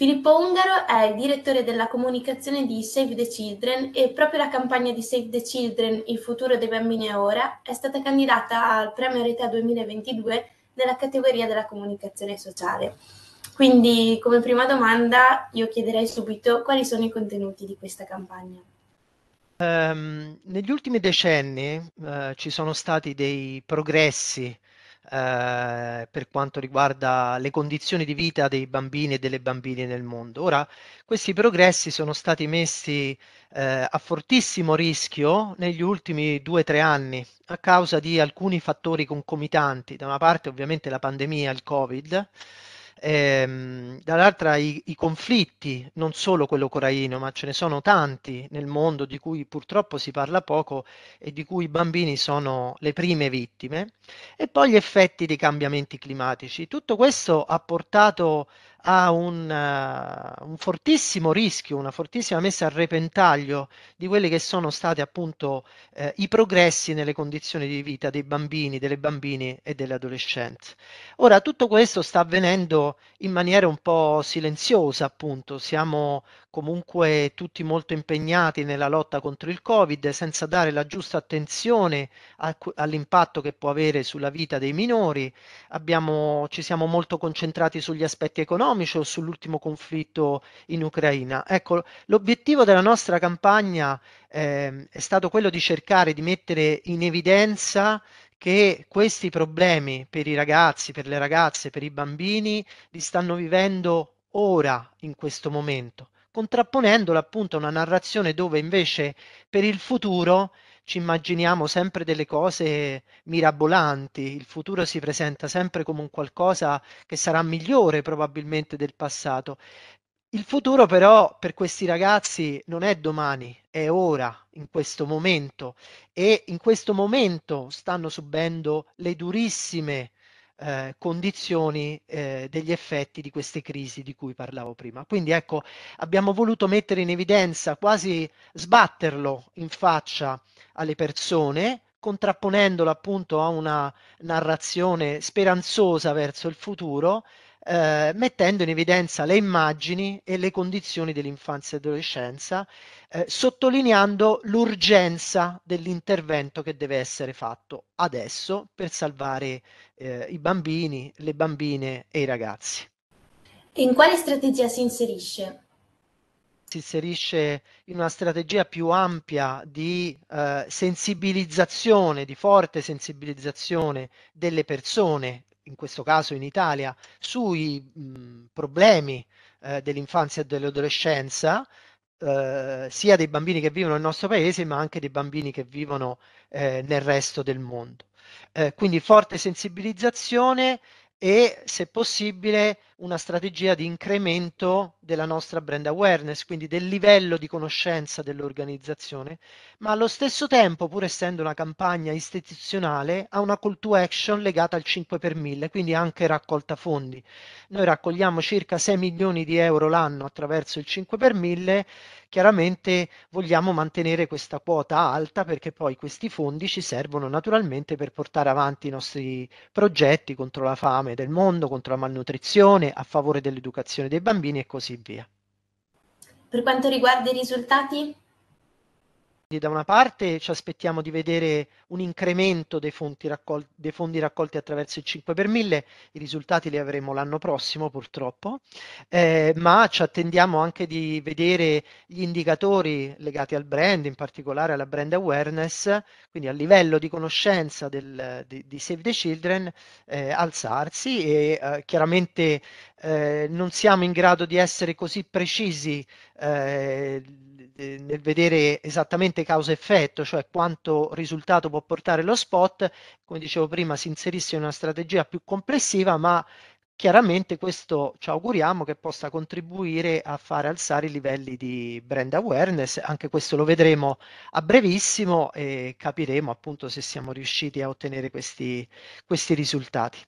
Filippo Ungaro è il direttore della comunicazione di Save the Children e proprio la campagna di Save the Children Il futuro dei bambini è ora è stata candidata al premio Rete 2022 nella categoria della comunicazione sociale. Quindi come prima domanda io chiederei subito quali sono i contenuti di questa campagna. Um, negli ultimi decenni uh, ci sono stati dei progressi eh, per quanto riguarda le condizioni di vita dei bambini e delle bambine nel mondo. Ora, questi progressi sono stati messi eh, a fortissimo rischio negli ultimi due o tre anni a causa di alcuni fattori concomitanti, da una parte ovviamente la pandemia, il Covid, Ehm, dall'altra i, i, conflitti, non solo quello coraino, ma ce ne sono tanti nel mondo di cui purtroppo si parla poco e di cui i bambini sono le prime vittime, e poi gli effetti dei cambiamenti climatici. Tutto questo ha portato ha un, uh, un, fortissimo rischio, una fortissima messa a repentaglio di quelli che sono stati appunto eh, i progressi nelle condizioni di vita dei bambini, delle bambine e delle adolescenti. Ora tutto questo sta avvenendo in maniera un po' silenziosa appunto, siamo comunque tutti molto impegnati nella lotta contro il Covid senza dare la giusta attenzione a, all'impatto che può avere sulla vita dei minori. Abbiamo, ci siamo molto concentrati sugli aspetti economici o sull'ultimo conflitto in Ucraina. Ecco, l'obiettivo della nostra campagna eh, è stato quello di cercare di mettere in evidenza che questi problemi per i ragazzi, per le ragazze, per i bambini li stanno vivendo ora, in questo momento contrapponendola appunto a una narrazione dove invece per il futuro ci immaginiamo sempre delle cose mirabolanti, il futuro si presenta sempre come un qualcosa che sarà migliore probabilmente del passato. Il futuro però per questi ragazzi non è domani, è ora, in questo momento e in questo momento stanno subendo le durissime eh, condizioni eh, degli effetti di queste crisi di cui parlavo prima. Quindi ecco, abbiamo voluto mettere in evidenza, quasi sbatterlo in faccia alle persone, contrapponendolo appunto a una narrazione speranzosa verso il futuro, eh, mettendo in evidenza le immagini e le condizioni dell'infanzia e adolescenza, eh, sottolineando l'urgenza dell'intervento che deve essere fatto adesso per salvare eh, i bambini, le bambine e i ragazzi. In quale strategia si inserisce? si inserisce in una strategia più ampia di eh, sensibilizzazione, di forte sensibilizzazione delle persone in questo caso in Italia, sui mh, mhmm, problemi eh, dell'infanzia e dell'adolescenza, eh, sia dei bambini che vivono nel nostro paese, ma anche dei bambini che vivono eh, nel resto del mondo. Eh, quindi forte sensibilizzazione, e se possibile una strategia di incremento della nostra brand awareness, quindi del livello di conoscenza dell'organizzazione, ma allo stesso tempo, pur essendo una campagna istituzionale, ha una call to action legata al 5 per 1000, quindi anche raccolta fondi. Noi raccogliamo circa 6 milioni di euro l'anno attraverso il 5 per 1000, chiaramente vogliamo mantenere questa quota alta perché poi questi fondi ci servono naturalmente per portare avanti i nostri progetti contro la fame fame del mondo, contro la malnutrizione, a favore dell'educazione dei bambini e così via. Per quanto riguarda i risultati? Quindi da una parte ci aspettiamo di vedere un incremento dei fondi, raccol- dei fondi raccolti attraverso il 5 per 1000, i risultati li avremo l'anno prossimo purtroppo, eh, ma ci attendiamo anche di vedere gli indicatori legati al brand, in particolare alla brand awareness, quindi al livello di conoscenza del, di, di, Save the Children eh, alzarsi e eh, chiaramente eh, non siamo in grado di essere così precisi eh, nel vedere esattamente causa-effetto, cioè quanto risultato può portare lo spot, come dicevo prima, si inserisce in una strategia più complessiva, ma chiaramente questo ci auguriamo che possa contribuire a fare alzare i livelli di brand awareness, anche questo lo vedremo a brevissimo e capiremo appunto se siamo riusciti a ottenere questi, questi risultati.